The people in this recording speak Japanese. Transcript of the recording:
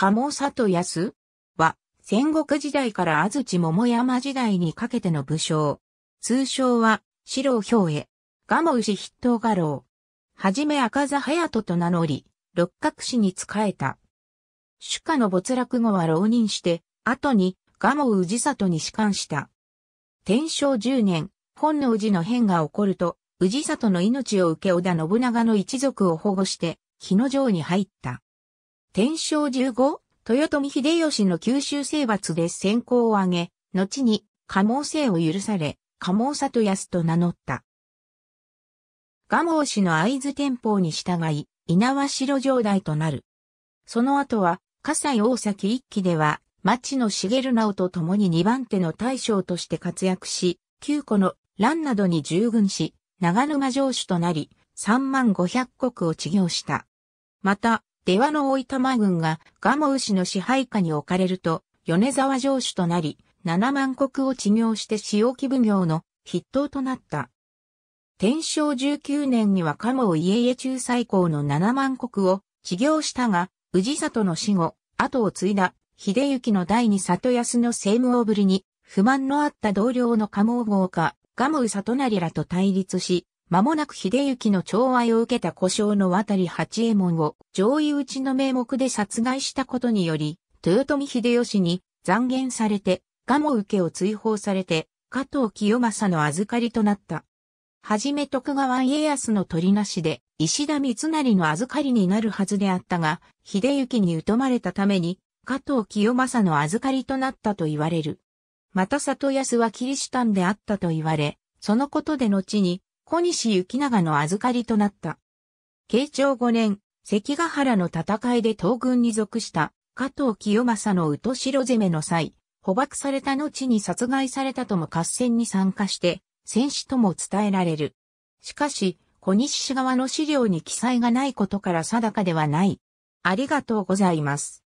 鴨里康は、戦国時代から安土桃山時代にかけての武将。通称は、四郎兵衛。蒲牛筆頭画廊。はじめ赤座隼人と名乗り、六角氏に仕えた。主家の没落後は浪人して、後に、蒲氏里に仕官した。天正10年、本能寺の変が起こると、氏里の命を受け織田信長の一族を保護して、日野城に入った。天正15、豊臣秀吉の九州征伐で先行を挙げ、後に、加毛制を許され、加毛里康と名乗った。蒲生氏の合図天保に従い、稲和城城代となる。その後は、葛西大崎一期では、町野茂直と共に2番手の大将として活躍し、9個の乱などに従軍し、長沼城主となり、3万500を治業した。また、出羽の大分軍が蒲生氏の支配下に置かれると、米沢城主となり、七万石を治療して使用器奉行の筆頭となった。天正十九年には蒲生家家中最高の七万石を治療したが、氏里の死後、後を継いだ秀行の第二里安の政務をぶりに、不満のあった同僚の蒲生豪華、蒲生里成らと対立し、間もなく秀行の寵愛を受けた故障の渡り八右衛門を上位討ちの名目で殺害したことにより、豊臣秀吉に残言されて、蒲受家を追放されて、加藤清正の預かりとなった。はじめ徳川家康の取りなしで、石田三成の預かりになるはずであったが、秀行に疎まれたために、加藤清正の預かりとなったと言われる。また里康はキリシタンであったと言われ、そのことで後に、小西行長の預かりとなった。慶長5年、関ヶ原の戦いで東軍に属した加藤清正の宇都城攻めの際、捕獲された後に殺害されたとも合戦に参加して、戦死とも伝えられる。しかし、小西氏側の資料に記載がないことから定かではない。ありがとうございます。